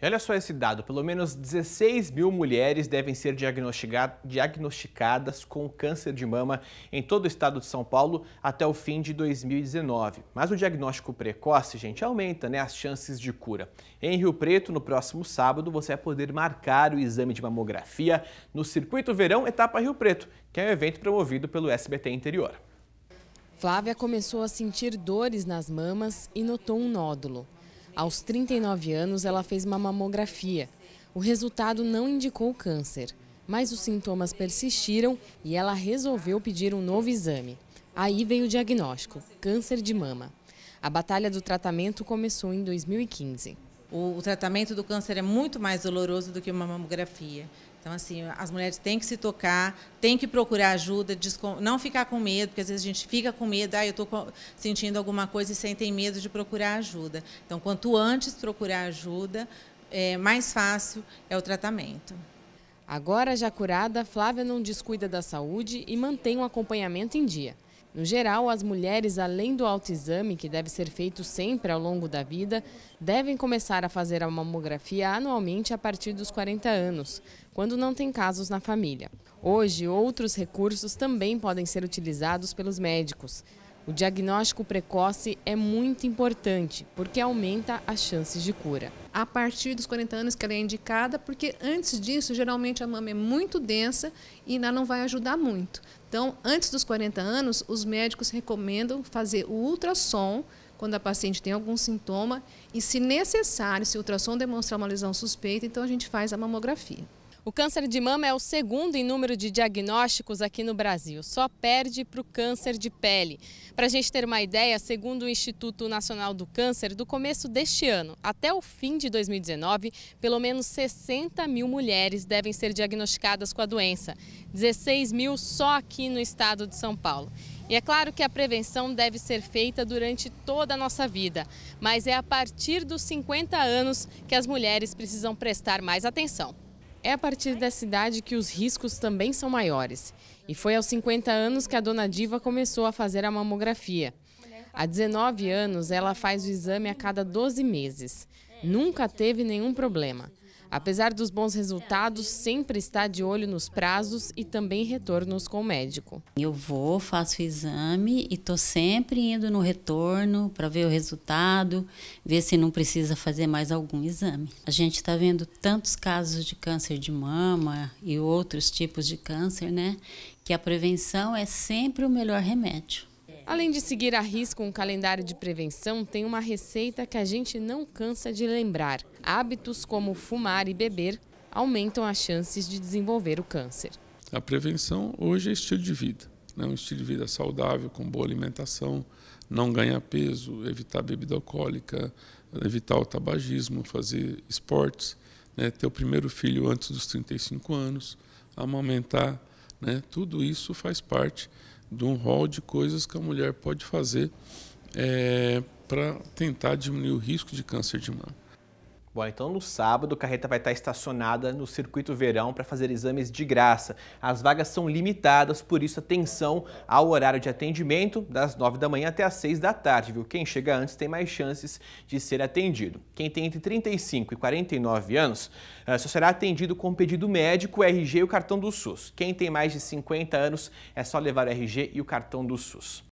E olha só esse dado: pelo menos 16 mil mulheres devem ser diagnosticadas com câncer de mama em todo o estado de São Paulo até o fim de 2019. Mas o diagnóstico precoce, gente, aumenta né, as chances de cura. Em Rio Preto, no próximo sábado, você vai poder marcar o exame de mamografia no Circuito Verão Etapa Rio Preto, que é um evento promovido pelo SBT Interior. Flávia começou a sentir dores nas mamas e notou um nódulo. Aos 39 anos, ela fez uma mamografia. O resultado não indicou câncer, mas os sintomas persistiram e ela resolveu pedir um novo exame. Aí veio o diagnóstico: câncer de mama. A batalha do tratamento começou em 2015. O, tratamento do câncer é muito mais doloroso do que uma mamografia. Então, assim, as mulheres têm que se tocar, têm que procurar ajuda, não ficar com medo, porque às vezes a gente fica com medo, ah, eu estou sentindo alguma coisa e sentem medo de procurar ajuda. Então, quanto antes procurar ajuda, é, mais fácil é o tratamento. Agora já curada, Flávia não descuida da saúde e mantém o um acompanhamento em dia. No geral, as mulheres, além do autoexame, que deve ser feito sempre ao longo da vida, devem começar a fazer a mamografia anualmente a partir dos 40 anos, quando não tem casos na família. Hoje, outros recursos também podem ser utilizados pelos médicos. O diagnóstico precoce é muito importante, porque aumenta as chances de cura. A partir dos 40 anos que ela é indicada, porque antes disso, geralmente a mama é muito densa e ainda não vai ajudar muito. Então, antes dos 40 anos, os médicos recomendam fazer o ultrassom quando a paciente tem algum sintoma e, se necessário, se o ultrassom demonstrar uma lesão suspeita, então a gente faz a mamografia. O câncer de mama é o segundo em número de diagnósticos aqui no Brasil, só perde para o câncer de pele. Para a gente ter uma ideia, segundo o Instituto Nacional do Câncer, do começo deste ano até o fim de 2019, pelo menos 60 mil mulheres devem ser diagnosticadas com a doença, 16 mil só aqui no estado de São Paulo. E é claro que a prevenção deve ser feita durante toda a nossa vida, mas é a partir dos 50 anos que as mulheres precisam prestar mais atenção. É a partir dessa idade que os riscos também são maiores. E foi aos 50 anos que a dona Diva começou a fazer a mamografia. Há 19 anos, ela faz o exame a cada 12 meses. Nunca teve nenhum problema. Apesar dos bons resultados, sempre está de olho nos prazos e também retornos com o médico. Eu vou, faço o exame e estou sempre indo no retorno para ver o resultado, ver se não precisa fazer mais algum exame. A gente está vendo tantos casos de câncer de mama e outros tipos de câncer, né? Que a prevenção é sempre o melhor remédio. Além de seguir a risco um calendário de prevenção, tem uma receita que a gente não cansa de lembrar. Hábitos como fumar e beber aumentam as chances de desenvolver o câncer. A prevenção hoje é estilo de vida. Né? Um estilo de vida saudável, com boa alimentação, não ganhar peso, evitar bebida alcoólica, evitar o tabagismo, fazer esportes, né? ter o primeiro filho antes dos 35 anos, amamentar. Né? Tudo isso faz parte de um rol de coisas que a mulher pode fazer é, para tentar diminuir o risco de câncer de mama. Bom, então no sábado, a carreta vai estar estacionada no circuito verão para fazer exames de graça. As vagas são limitadas, por isso atenção ao horário de atendimento, das 9 da manhã até as 6 da tarde, viu? Quem chega antes tem mais chances de ser atendido. Quem tem entre 35 e 49 anos eh, só será atendido com pedido médico, RG e o cartão do SUS. Quem tem mais de 50 anos é só levar o RG e o cartão do SUS.